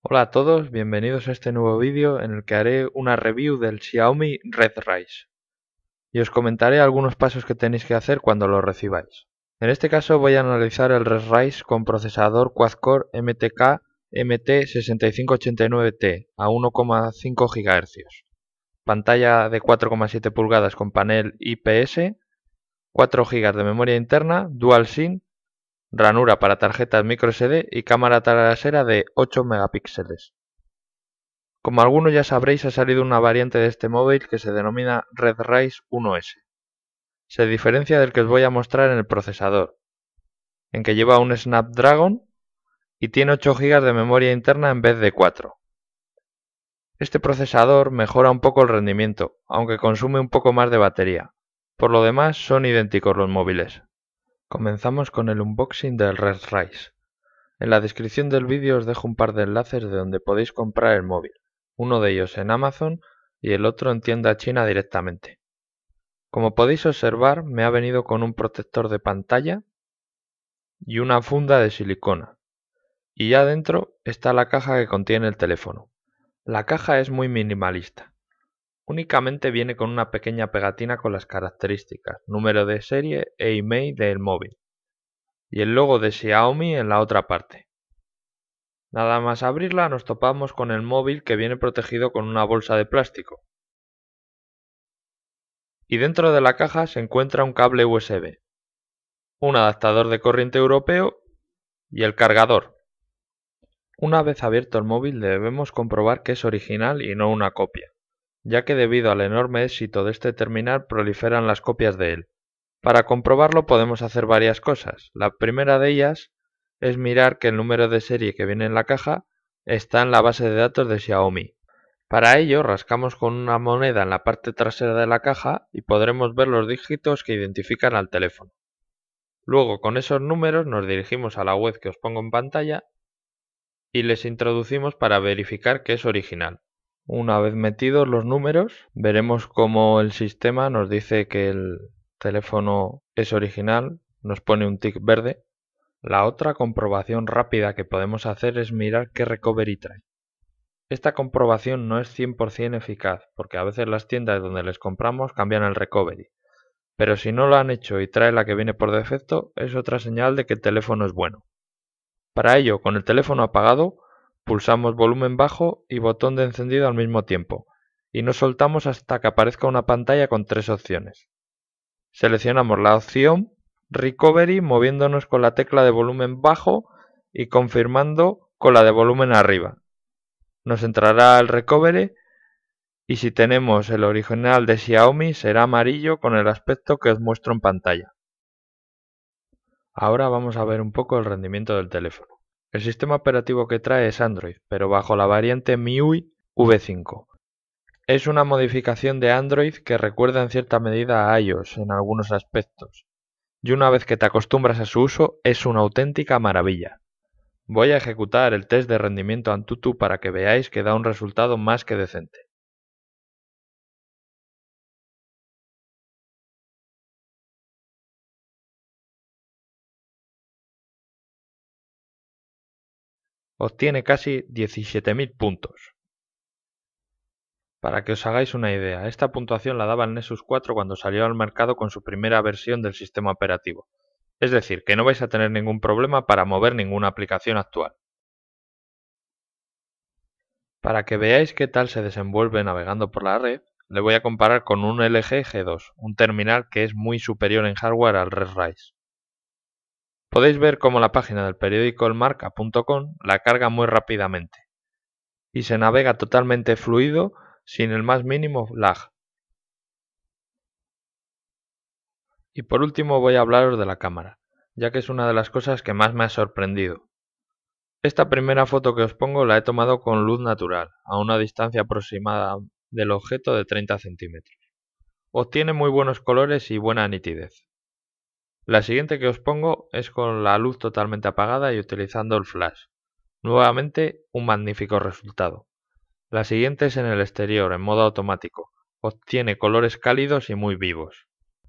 Hola a todos, bienvenidos a este nuevo vídeo en el que haré una review del Xiaomi Rise. y os comentaré algunos pasos que tenéis que hacer cuando lo recibáis. En este caso voy a analizar el Rise con procesador quad-core MTK MT6589T a 1,5 GHz, pantalla de 4,7 pulgadas con panel IPS, 4 GB de memoria interna, dual SIM ranura para tarjetas microSD y cámara trasera de 8 megapíxeles. Como algunos ya sabréis ha salido una variante de este móvil que se denomina Red RedRise 1S. Se diferencia del que os voy a mostrar en el procesador, en que lleva un Snapdragon y tiene 8 GB de memoria interna en vez de 4. Este procesador mejora un poco el rendimiento, aunque consume un poco más de batería. Por lo demás son idénticos los móviles. Comenzamos con el unboxing del Red Rise. En la descripción del vídeo os dejo un par de enlaces de donde podéis comprar el móvil, uno de ellos en Amazon y el otro en tienda china directamente. Como podéis observar me ha venido con un protector de pantalla y una funda de silicona. Y ya dentro está la caja que contiene el teléfono. La caja es muy minimalista, Únicamente viene con una pequeña pegatina con las características, número de serie e email del móvil, y el logo de Xiaomi en la otra parte. Nada más abrirla nos topamos con el móvil que viene protegido con una bolsa de plástico. Y dentro de la caja se encuentra un cable USB, un adaptador de corriente europeo y el cargador. Una vez abierto el móvil debemos comprobar que es original y no una copia ya que debido al enorme éxito de este terminal proliferan las copias de él. Para comprobarlo podemos hacer varias cosas. La primera de ellas es mirar que el número de serie que viene en la caja está en la base de datos de Xiaomi. Para ello rascamos con una moneda en la parte trasera de la caja y podremos ver los dígitos que identifican al teléfono. Luego con esos números nos dirigimos a la web que os pongo en pantalla y les introducimos para verificar que es original. Una vez metidos los números, veremos cómo el sistema nos dice que el teléfono es original, nos pone un tick verde. La otra comprobación rápida que podemos hacer es mirar qué recovery trae. Esta comprobación no es 100% eficaz, porque a veces las tiendas donde les compramos cambian el recovery. Pero si no lo han hecho y trae la que viene por defecto, es otra señal de que el teléfono es bueno. Para ello, con el teléfono apagado, pulsamos volumen bajo y botón de encendido al mismo tiempo, y no soltamos hasta que aparezca una pantalla con tres opciones. Seleccionamos la opción Recovery moviéndonos con la tecla de volumen bajo y confirmando con la de volumen arriba. Nos entrará el Recovery y si tenemos el original de Xiaomi será amarillo con el aspecto que os muestro en pantalla. Ahora vamos a ver un poco el rendimiento del teléfono. El sistema operativo que trae es Android, pero bajo la variante MIUI v5. Es una modificación de Android que recuerda en cierta medida a iOS en algunos aspectos, y una vez que te acostumbras a su uso es una auténtica maravilla. Voy a ejecutar el test de rendimiento Antutu para que veáis que da un resultado más que decente. obtiene casi 17.000 puntos. Para que os hagáis una idea, esta puntuación la daba el Nexus 4 cuando salió al mercado con su primera versión del sistema operativo. Es decir, que no vais a tener ningún problema para mover ninguna aplicación actual. Para que veáis qué tal se desenvuelve navegando por la red, le voy a comparar con un LG G2, un terminal que es muy superior en hardware al Red Podéis ver cómo la página del periódico elmarca.com la carga muy rápidamente y se navega totalmente fluido sin el más mínimo lag. Y por último voy a hablaros de la cámara, ya que es una de las cosas que más me ha sorprendido. Esta primera foto que os pongo la he tomado con luz natural, a una distancia aproximada del objeto de 30 centímetros. Obtiene muy buenos colores y buena nitidez. La siguiente que os pongo es con la luz totalmente apagada y utilizando el flash. Nuevamente un magnífico resultado. La siguiente es en el exterior, en modo automático. Obtiene colores cálidos y muy vivos.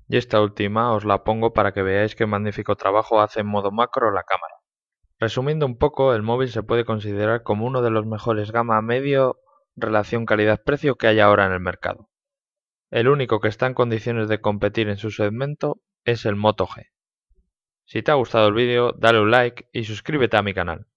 Y esta última os la pongo para que veáis qué magnífico trabajo hace en modo macro la cámara. Resumiendo un poco, el móvil se puede considerar como uno de los mejores gama medio relación calidad-precio que hay ahora en el mercado. El único que está en condiciones de competir en su segmento es el Moto G. Si te ha gustado el vídeo dale un like y suscríbete a mi canal.